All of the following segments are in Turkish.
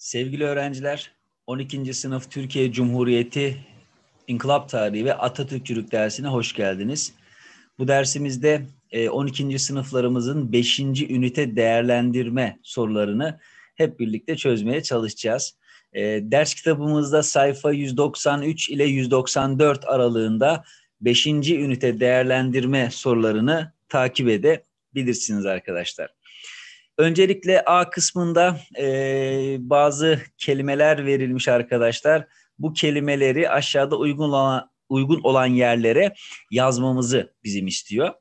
Sevgili öğrenciler, 12. sınıf Türkiye Cumhuriyeti İnkılap Tarihi ve Atatürkçülük dersine hoş geldiniz. Bu dersimizde 12. E, sınıflarımızın 5. ünite değerlendirme sorularını hep birlikte çözmeye çalışacağız. E, ders kitabımızda sayfa 193 ile 194 aralığında 5. ünite değerlendirme sorularını takip edebilirsiniz arkadaşlar. Öncelikle A kısmında e, bazı kelimeler verilmiş arkadaşlar. Bu kelimeleri aşağıda uygun olan, uygun olan yerlere yazmamızı bizim istiyor.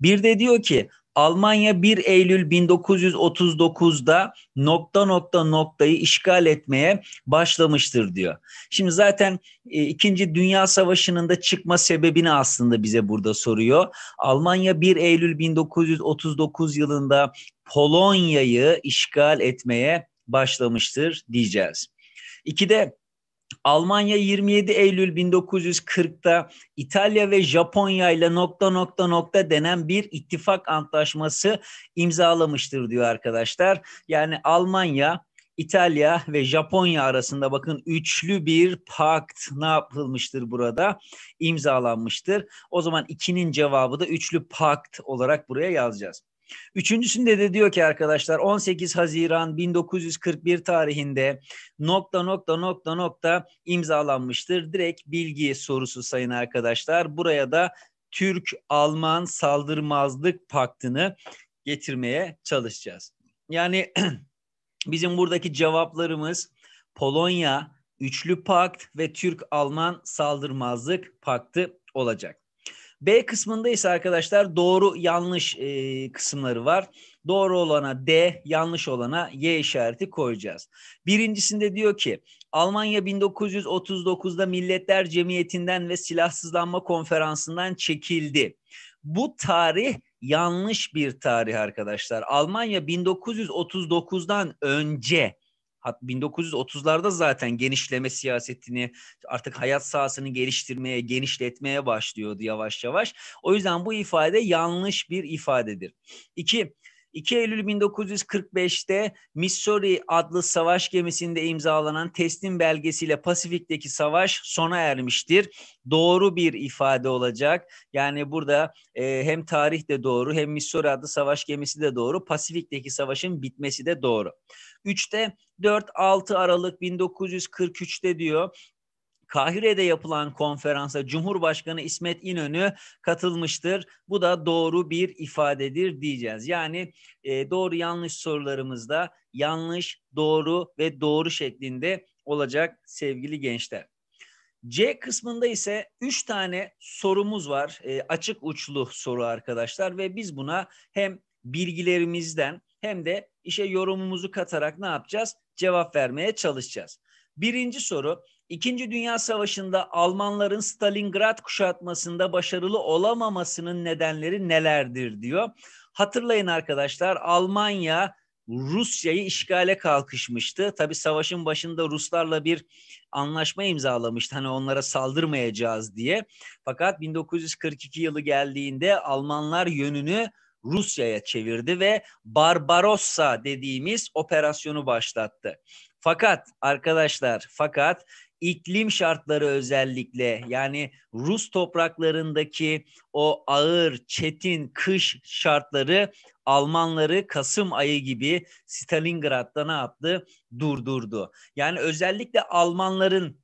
Bir de diyor ki Almanya 1 Eylül 1939'da nokta nokta noktayı işgal etmeye başlamıştır diyor. Şimdi zaten e, İkinci Dünya Savaşı'nın da çıkma sebebini aslında bize burada soruyor. Almanya 1 Eylül 1939 yılında Polonya'yı işgal etmeye başlamıştır diyeceğiz. 2'de Almanya 27 Eylül 1940'ta İtalya ve Japonya ile nokta nokta nokta denen bir ittifak antlaşması imzalamıştır diyor arkadaşlar. Yani Almanya İtalya ve Japonya arasında bakın üçlü bir pakt ne yapılmıştır burada? İmzalanmıştır. O zaman ikinin cevabı da üçlü pakt olarak buraya yazacağız. Üçüncüsünde de diyor ki arkadaşlar 18 Haziran 1941 tarihinde nokta nokta nokta nokta imzalanmıştır. Direkt bilgi sorusu sayın arkadaşlar. Buraya da Türk-Alman saldırmazlık paktını getirmeye çalışacağız. Yani bizim buradaki cevaplarımız Polonya, Üçlü Pakt ve Türk-Alman Saldırmazlık Paktı olacak. B kısmında ise arkadaşlar doğru yanlış e, kısımları var. Doğru olana D, yanlış olana Y işareti koyacağız. Birincisinde diyor ki Almanya 1939'da Milletler Cemiyeti'nden ve Silahsızlanma Konferansı'ndan çekildi. Bu tarih yanlış bir tarih arkadaşlar. Almanya 1939'dan önce 1930'larda zaten genişleme siyasetini artık hayat sahasını geliştirmeye, genişletmeye başlıyordu yavaş yavaş. O yüzden bu ifade yanlış bir ifadedir. İki, 2 Eylül 1945'te Missouri adlı savaş gemisinde imzalanan teslim belgesiyle Pasifik'teki savaş sona ermiştir. Doğru bir ifade olacak. Yani burada e, hem tarih de doğru hem Missouri adlı savaş gemisi de doğru. Pasifik'teki savaşın bitmesi de doğru. 3'te 4-6 Aralık 1943'te diyor Kahire'de yapılan konferansa Cumhurbaşkanı İsmet İnönü katılmıştır. Bu da doğru bir ifadedir diyeceğiz. Yani e, doğru yanlış sorularımızda yanlış, doğru ve doğru şeklinde olacak sevgili gençler. C kısmında ise 3 tane sorumuz var. E, açık uçlu soru arkadaşlar ve biz buna hem bilgilerimizden hem de işe yorumumuzu katarak ne yapacağız? Cevap vermeye çalışacağız. Birinci soru, İkinci Dünya Savaşı'nda Almanların Stalingrad kuşatmasında başarılı olamamasının nedenleri nelerdir diyor. Hatırlayın arkadaşlar Almanya Rusya'yı işgale kalkışmıştı. Tabi savaşın başında Ruslarla bir anlaşma imzalamıştı. Hani onlara saldırmayacağız diye. Fakat 1942 yılı geldiğinde Almanlar yönünü Rusya'ya çevirdi ve Barbarossa dediğimiz operasyonu başlattı. Fakat arkadaşlar fakat iklim şartları özellikle yani Rus topraklarındaki o ağır, çetin kış şartları Almanları Kasım ayı gibi Stalingrad'da ne yaptı? Durdurdu. Yani özellikle Almanların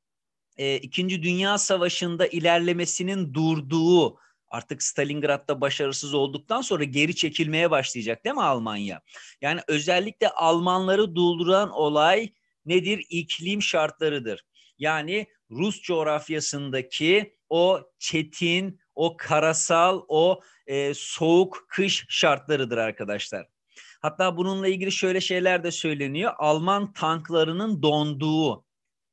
e, İkinci Dünya Savaşı'nda ilerlemesinin durduğu artık Stalingrad'da başarısız olduktan sonra geri çekilmeye başlayacak değil mi Almanya? Yani özellikle Almanları durduran olay nedir? İklim şartlarıdır. Yani Rus coğrafyasındaki o çetin, o karasal, o e, soğuk kış şartlarıdır arkadaşlar. Hatta bununla ilgili şöyle şeyler de söyleniyor. Alman tanklarının donduğu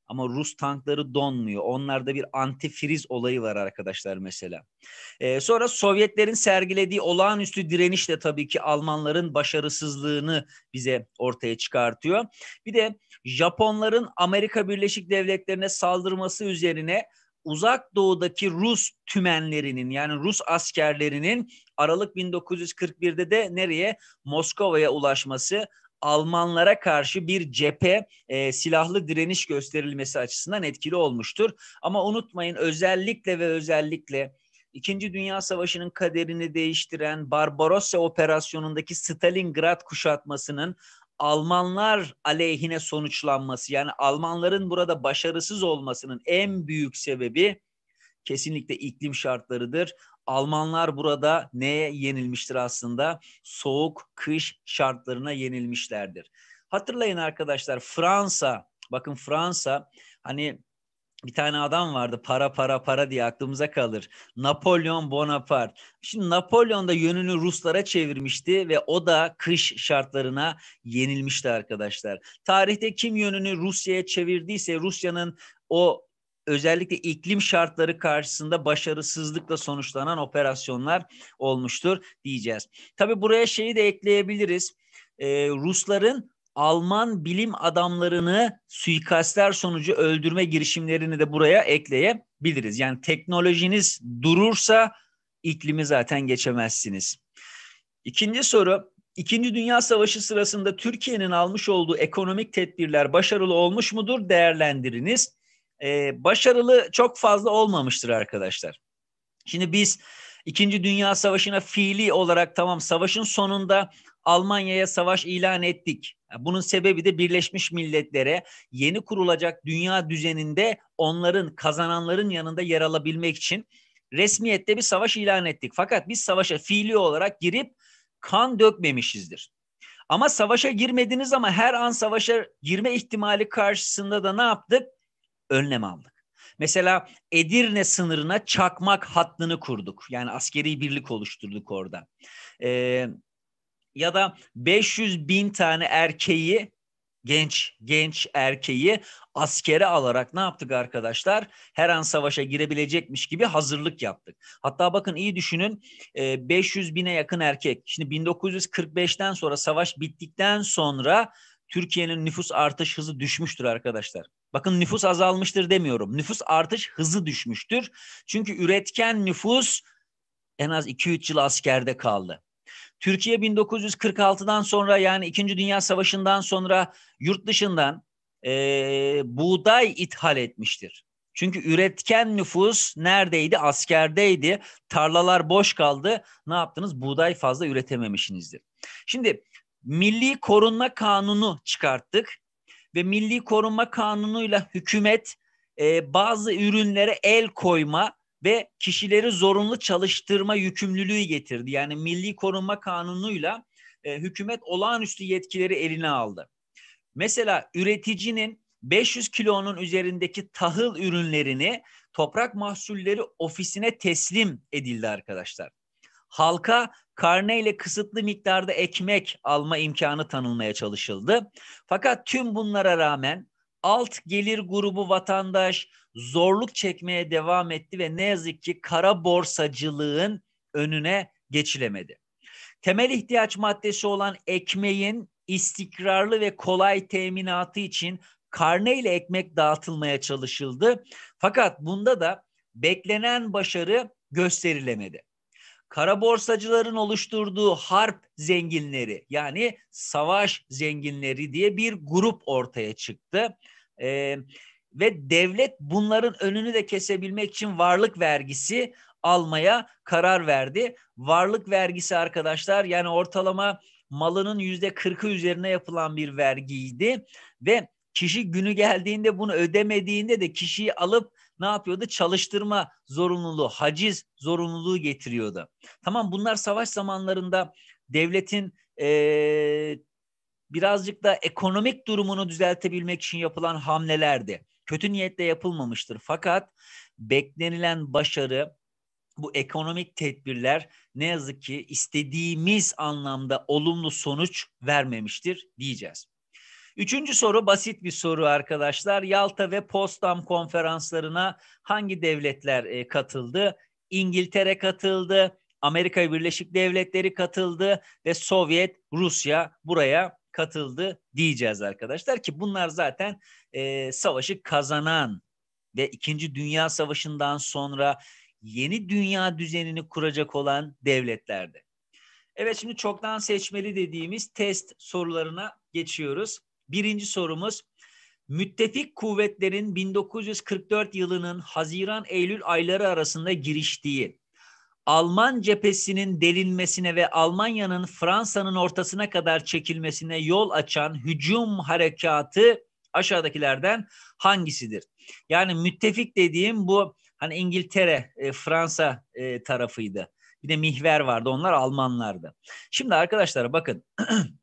ama Rus tankları donmuyor. Onlarda bir antifriz olayı var arkadaşlar mesela. Ee, sonra Sovyetlerin sergilediği olağanüstü direniş de tabii ki Almanların başarısızlığını bize ortaya çıkartıyor. Bir de Japonların Amerika Birleşik Devletleri'ne saldırması üzerine Uzak Doğu'daki Rus tümenlerinin yani Rus askerlerinin Aralık 1941'de de nereye? Moskova'ya ulaşması Almanlara karşı bir cephe e, silahlı direniş gösterilmesi açısından etkili olmuştur. Ama unutmayın özellikle ve özellikle İkinci Dünya Savaşı'nın kaderini değiştiren Barbarossa operasyonundaki Stalingrad kuşatmasının Almanlar aleyhine sonuçlanması yani Almanların burada başarısız olmasının en büyük sebebi kesinlikle iklim şartlarıdır. Almanlar burada neye yenilmiştir aslında? Soğuk kış şartlarına yenilmişlerdir. Hatırlayın arkadaşlar Fransa, bakın Fransa hani bir tane adam vardı para para para diye aklımıza kalır. Napolyon Bonaparte. Şimdi Napolyon da yönünü Ruslara çevirmişti ve o da kış şartlarına yenilmişti arkadaşlar. Tarihte kim yönünü Rusya'ya çevirdiyse Rusya'nın o özellikle iklim şartları karşısında başarısızlıkla sonuçlanan operasyonlar olmuştur diyeceğiz. Tabi buraya şeyi de ekleyebiliriz. Ee, Rusların Alman bilim adamlarını suikastler sonucu öldürme girişimlerini de buraya ekleyebiliriz. Yani teknolojiniz durursa iklimi zaten geçemezsiniz. İkinci soru, İkinci Dünya Savaşı sırasında Türkiye'nin almış olduğu ekonomik tedbirler başarılı olmuş mudur değerlendiriniz? e, başarılı çok fazla olmamıştır arkadaşlar. Şimdi biz İkinci Dünya Savaşı'na fiili olarak tamam savaşın sonunda Almanya'ya savaş ilan ettik. Bunun sebebi de Birleşmiş Milletler'e yeni kurulacak dünya düzeninde onların kazananların yanında yer alabilmek için resmiyette bir savaş ilan ettik. Fakat biz savaşa fiili olarak girip kan dökmemişizdir. Ama savaşa girmediniz ama her an savaşa girme ihtimali karşısında da ne yaptık? önlem aldık. Mesela Edirne sınırına çakmak hattını kurduk. Yani askeri birlik oluşturduk orada. Ee, ya da 500 bin tane erkeği genç genç erkeği askere alarak ne yaptık arkadaşlar? Her an savaşa girebilecekmiş gibi hazırlık yaptık. Hatta bakın iyi düşünün 500 e, bine yakın erkek. Şimdi 1945'ten sonra savaş bittikten sonra Türkiye'nin nüfus artış hızı düşmüştür arkadaşlar. Bakın nüfus azalmıştır demiyorum. Nüfus artış hızı düşmüştür. Çünkü üretken nüfus en az 2-3 yıl askerde kaldı. Türkiye 1946'dan sonra yani 2. Dünya Savaşı'ndan sonra yurt dışından e, buğday ithal etmiştir. Çünkü üretken nüfus neredeydi? Askerdeydi. Tarlalar boş kaldı. Ne yaptınız? Buğday fazla üretememişinizdir. Şimdi Milli Korunma Kanunu çıkarttık ve Milli Koruma Kanunu'yla hükümet e, bazı ürünlere el koyma ve kişileri zorunlu çalıştırma yükümlülüğü getirdi. Yani Milli Koruma Kanunu'yla e, hükümet olağanüstü yetkileri eline aldı. Mesela üreticinin 500 kilonun üzerindeki tahıl ürünlerini toprak mahsulleri ofisine teslim edildi arkadaşlar halka karneyle kısıtlı miktarda ekmek alma imkanı tanınmaya çalışıldı. Fakat tüm bunlara rağmen alt gelir grubu vatandaş zorluk çekmeye devam etti ve ne yazık ki kara borsacılığın önüne geçilemedi. Temel ihtiyaç maddesi olan ekmeğin istikrarlı ve kolay teminatı için karneyle ekmek dağıtılmaya çalışıldı. Fakat bunda da beklenen başarı gösterilemedi kara borsacıların oluşturduğu harp zenginleri yani savaş zenginleri diye bir grup ortaya çıktı. Ee, ve devlet bunların önünü de kesebilmek için varlık vergisi almaya karar verdi. Varlık vergisi arkadaşlar yani ortalama malının yüzde kırkı üzerine yapılan bir vergiydi ve kişi günü geldiğinde bunu ödemediğinde de kişiyi alıp ne yapıyordu? Çalıştırma zorunluluğu, haciz zorunluluğu getiriyordu. Tamam bunlar savaş zamanlarında devletin e, birazcık da ekonomik durumunu düzeltebilmek için yapılan hamlelerdi. Kötü niyetle yapılmamıştır. Fakat beklenilen başarı bu ekonomik tedbirler ne yazık ki istediğimiz anlamda olumlu sonuç vermemiştir diyeceğiz. Üçüncü soru basit bir soru arkadaşlar. Yalta ve Potsdam konferanslarına hangi devletler e, katıldı? İngiltere katıldı, Amerika Birleşik Devletleri katıldı ve Sovyet, Rusya buraya katıldı diyeceğiz arkadaşlar ki bunlar zaten e, savaşı kazanan ve İkinci Dünya Savaşı'ndan sonra yeni dünya düzenini kuracak olan devletlerdi. Evet şimdi çoktan seçmeli dediğimiz test sorularına geçiyoruz. Birinci sorumuz müttefik kuvvetlerin 1944 yılının Haziran-Eylül ayları arasında giriştiği Alman cephesinin delinmesine ve Almanya'nın Fransa'nın ortasına kadar çekilmesine yol açan hücum harekatı aşağıdakilerden hangisidir? Yani müttefik dediğim bu hani İngiltere, e, Fransa e, tarafıydı. Bir de Mihver vardı onlar Almanlardı. Şimdi arkadaşlar bakın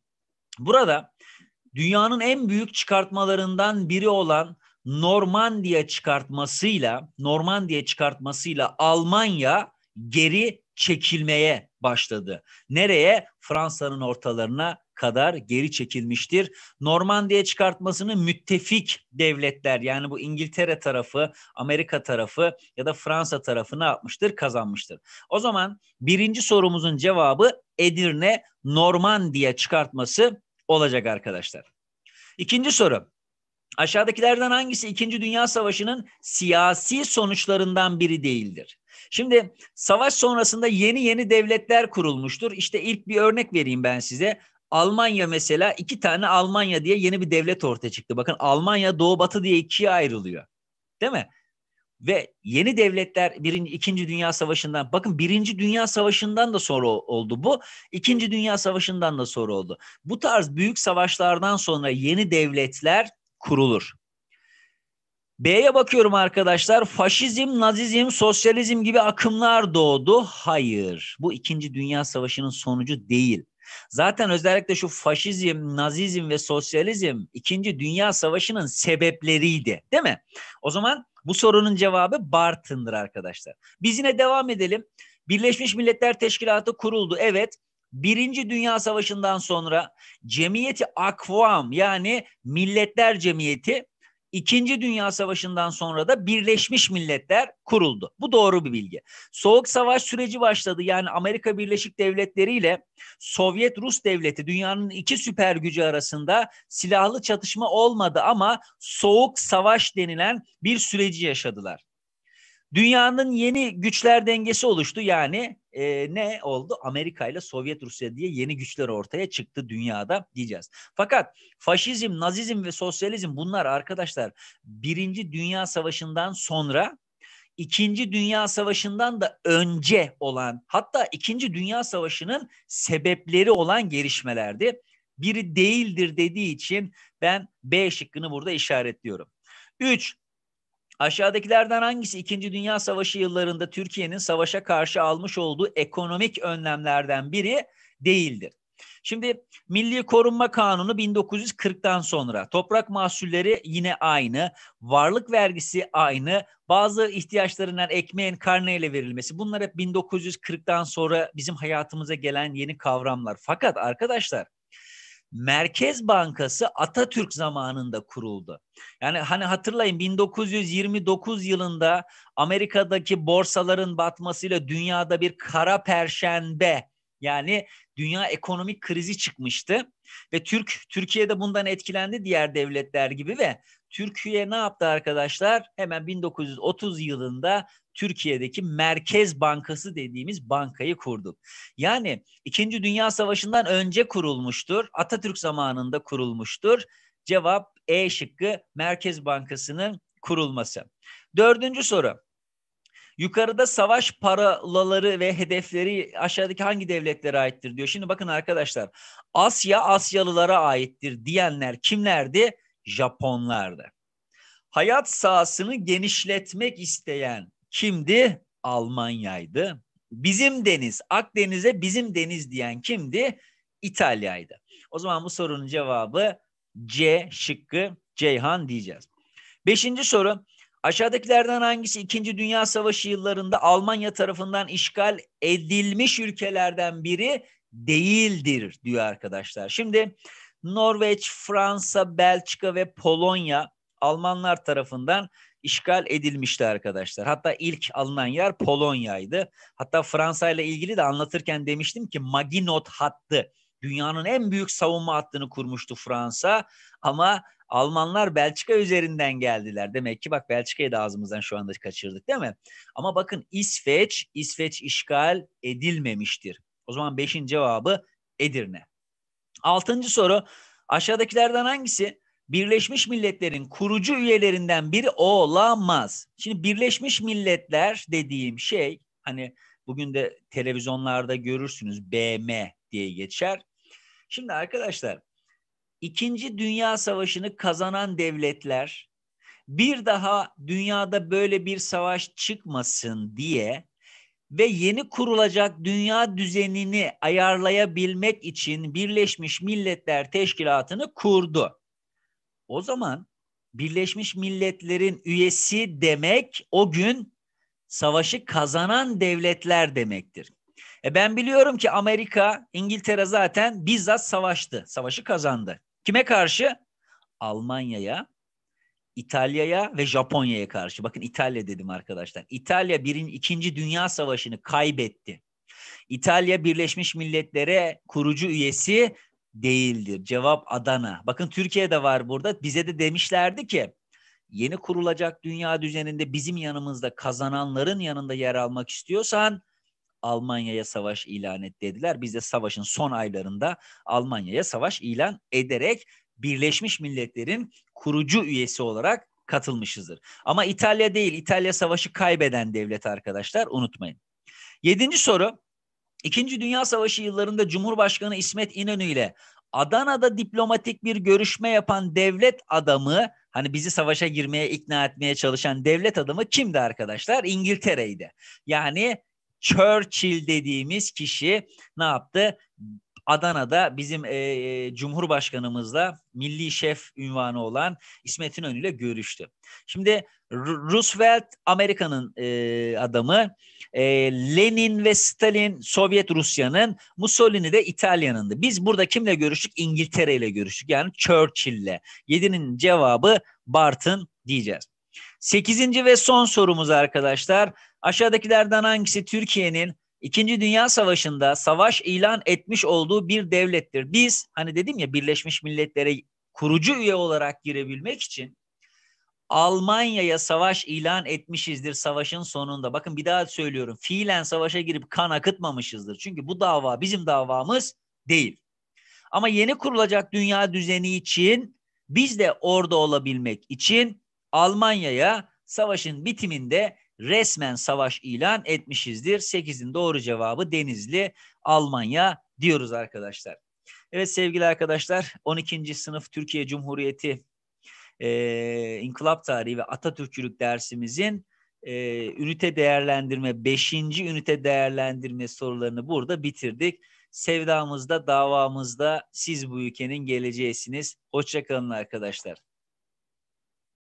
burada dünyanın en büyük çıkartmalarından biri olan Normandiya çıkartmasıyla Normandiya çıkartmasıyla Almanya geri çekilmeye başladı. Nereye? Fransa'nın ortalarına kadar geri çekilmiştir. Normandiya çıkartmasını müttefik devletler yani bu İngiltere tarafı, Amerika tarafı ya da Fransa tarafı ne yapmıştır? Kazanmıştır. O zaman birinci sorumuzun cevabı Edirne Normandiya çıkartması olacak arkadaşlar. İkinci soru. Aşağıdakilerden hangisi İkinci Dünya Savaşı'nın siyasi sonuçlarından biri değildir? Şimdi savaş sonrasında yeni yeni devletler kurulmuştur. İşte ilk bir örnek vereyim ben size. Almanya mesela iki tane Almanya diye yeni bir devlet ortaya çıktı. Bakın Almanya doğu batı diye ikiye ayrılıyor. Değil mi? Ve yeni devletler birinci, ikinci Dünya Savaşı'ndan bakın birinci Dünya Savaşı'ndan da sonra oldu bu. ikinci Dünya Savaşı'ndan da sonra oldu. Bu tarz büyük savaşlardan sonra yeni devletler kurulur. B'ye bakıyorum arkadaşlar. Faşizm, nazizm, sosyalizm gibi akımlar doğdu. Hayır. Bu ikinci Dünya Savaşı'nın sonucu değil. Zaten özellikle şu faşizm, nazizm ve sosyalizm İkinci Dünya Savaşı'nın sebepleriydi değil mi? O zaman bu sorunun cevabı Bartın'dır arkadaşlar. Biz yine devam edelim. Birleşmiş Milletler Teşkilatı kuruldu. Evet Birinci Dünya Savaşı'ndan sonra Cemiyeti Akvam yani Milletler Cemiyeti İkinci Dünya Savaşı'ndan sonra da Birleşmiş Milletler kuruldu. Bu doğru bir bilgi. Soğuk savaş süreci başladı. Yani Amerika Birleşik Devletleri ile Sovyet Rus Devleti dünyanın iki süper gücü arasında silahlı çatışma olmadı ama soğuk savaş denilen bir süreci yaşadılar. Dünyanın yeni güçler dengesi oluştu. Yani e, ne oldu? Amerika ile Sovyet Rusya diye yeni güçler ortaya çıktı dünyada diyeceğiz. Fakat faşizm, nazizm ve sosyalizm bunlar arkadaşlar Birinci Dünya Savaşı'ndan sonra İkinci Dünya Savaşı'ndan da önce olan hatta İkinci Dünya Savaşı'nın sebepleri olan gelişmelerdi. Biri değildir dediği için ben B şıkkını burada işaretliyorum. 3. Aşağıdakilerden hangisi 2. Dünya Savaşı yıllarında Türkiye'nin savaşa karşı almış olduğu ekonomik önlemlerden biri değildir? Şimdi Milli Korunma Kanunu 1940'tan sonra toprak mahsulleri yine aynı, varlık vergisi aynı, bazı ihtiyaçlarından ekmeğin karneyle verilmesi bunlar hep 1940'tan sonra bizim hayatımıza gelen yeni kavramlar. Fakat arkadaşlar Merkez Bankası Atatürk zamanında kuruldu. Yani hani hatırlayın 1929 yılında Amerika'daki borsaların batmasıyla dünyada bir kara perşembe yani dünya ekonomik krizi çıkmıştı ve Türk Türkiye de bundan etkilendi diğer devletler gibi ve Türkiye ne yaptı arkadaşlar? Hemen 1930 yılında Türkiye'deki Merkez Bankası dediğimiz bankayı kurduk. Yani İkinci Dünya Savaşı'ndan önce kurulmuştur. Atatürk zamanında kurulmuştur. Cevap E şıkkı Merkez Bankası'nın kurulması. Dördüncü soru. Yukarıda savaş paralaları ve hedefleri aşağıdaki hangi devletlere aittir diyor. Şimdi bakın arkadaşlar Asya Asyalılara aittir diyenler kimlerdi? Japonlardı. Hayat sahasını genişletmek isteyen kimdi? Almanya'ydı. Bizim deniz, Akdeniz'e bizim deniz diyen kimdi? İtalya'ydı. O zaman bu sorunun cevabı C şıkkı Ceyhan diyeceğiz. Beşinci soru Aşağıdakilerden hangisi 2. Dünya Savaşı yıllarında Almanya tarafından işgal edilmiş ülkelerden biri değildir diyor arkadaşlar. Şimdi Norveç, Fransa, Belçika ve Polonya Almanlar tarafından işgal edilmişti arkadaşlar. Hatta ilk alınan yer Polonya'ydı. Hatta Fransa ile ilgili de anlatırken demiştim ki Maginot hattı dünyanın en büyük savunma hattını kurmuştu Fransa ama Almanlar Belçika üzerinden geldiler. Demek ki bak Belçika'yı da ağzımızdan şu anda kaçırdık değil mi? Ama bakın İsveç, İsveç işgal edilmemiştir. O zaman beşin cevabı Edirne. Altıncı soru aşağıdakilerden hangisi? Birleşmiş Milletler'in kurucu üyelerinden biri olamaz. Şimdi Birleşmiş Milletler dediğim şey hani bugün de televizyonlarda görürsünüz BM diye geçer. Şimdi arkadaşlar İkinci Dünya Savaşı'nı kazanan devletler bir daha dünyada böyle bir savaş çıkmasın diye ve yeni kurulacak dünya düzenini ayarlayabilmek için Birleşmiş Milletler Teşkilatı'nı kurdu. O zaman Birleşmiş Milletler'in üyesi demek o gün savaşı kazanan devletler demektir. E ben biliyorum ki Amerika, İngiltere zaten bizzat savaştı, savaşı kazandı. Kime karşı? Almanya'ya, İtalya'ya ve Japonya'ya karşı. Bakın İtalya dedim arkadaşlar. İtalya birin ikinci Dünya Savaşı'nı kaybetti. İtalya Birleşmiş Milletler'e kurucu üyesi değildir. Cevap Adana. Bakın Türkiye'de var burada. Bize de demişlerdi ki yeni kurulacak dünya düzeninde bizim yanımızda kazananların yanında yer almak istiyorsan Almanya'ya savaş ilan et dediler. Biz de savaşın son aylarında Almanya'ya savaş ilan ederek Birleşmiş Milletler'in kurucu üyesi olarak katılmışızdır. Ama İtalya değil, İtalya savaşı kaybeden devlet arkadaşlar unutmayın. Yedinci soru, İkinci Dünya Savaşı yıllarında Cumhurbaşkanı İsmet İnönü ile Adana'da diplomatik bir görüşme yapan devlet adamı, hani bizi savaşa girmeye ikna etmeye çalışan devlet adamı kimdi arkadaşlar? İngiltere'ydi. Yani Churchill dediğimiz kişi ne yaptı? Adana'da bizim e, e, Cumhurbaşkanımızla milli şef ünvanı olan İsmet İnönü ile görüştü. Şimdi Roosevelt Amerika'nın e, adamı, e, Lenin ve Stalin Sovyet Rusya'nın, Mussolini de İtalya'nındı. Biz burada kimle görüştük? İngiltere ile görüştük yani Churchill'le. Yedinin cevabı Barton diyeceğiz. Sekizinci ve son sorumuz arkadaşlar. Aşağıdakilerden hangisi Türkiye'nin İkinci Dünya Savaşı'nda savaş ilan etmiş olduğu bir devlettir? Biz hani dedim ya Birleşmiş Milletler'e kurucu üye olarak girebilmek için Almanya'ya savaş ilan etmişizdir savaşın sonunda. Bakın bir daha söylüyorum. Fiilen savaşa girip kan akıtmamışızdır. Çünkü bu dava bizim davamız değil. Ama yeni kurulacak dünya düzeni için biz de orada olabilmek için Almanya'ya savaşın bitiminde resmen savaş ilan etmişizdir. 8'in doğru cevabı Denizli, Almanya diyoruz arkadaşlar. Evet sevgili arkadaşlar 12. sınıf Türkiye Cumhuriyeti e, İnkılap Tarihi ve Atatürkçülük dersimizin e, ünite değerlendirme 5. ünite değerlendirme sorularını burada bitirdik. Sevdamızda, davamızda siz bu ülkenin geleceğisiniz. Hoşçakalın arkadaşlar.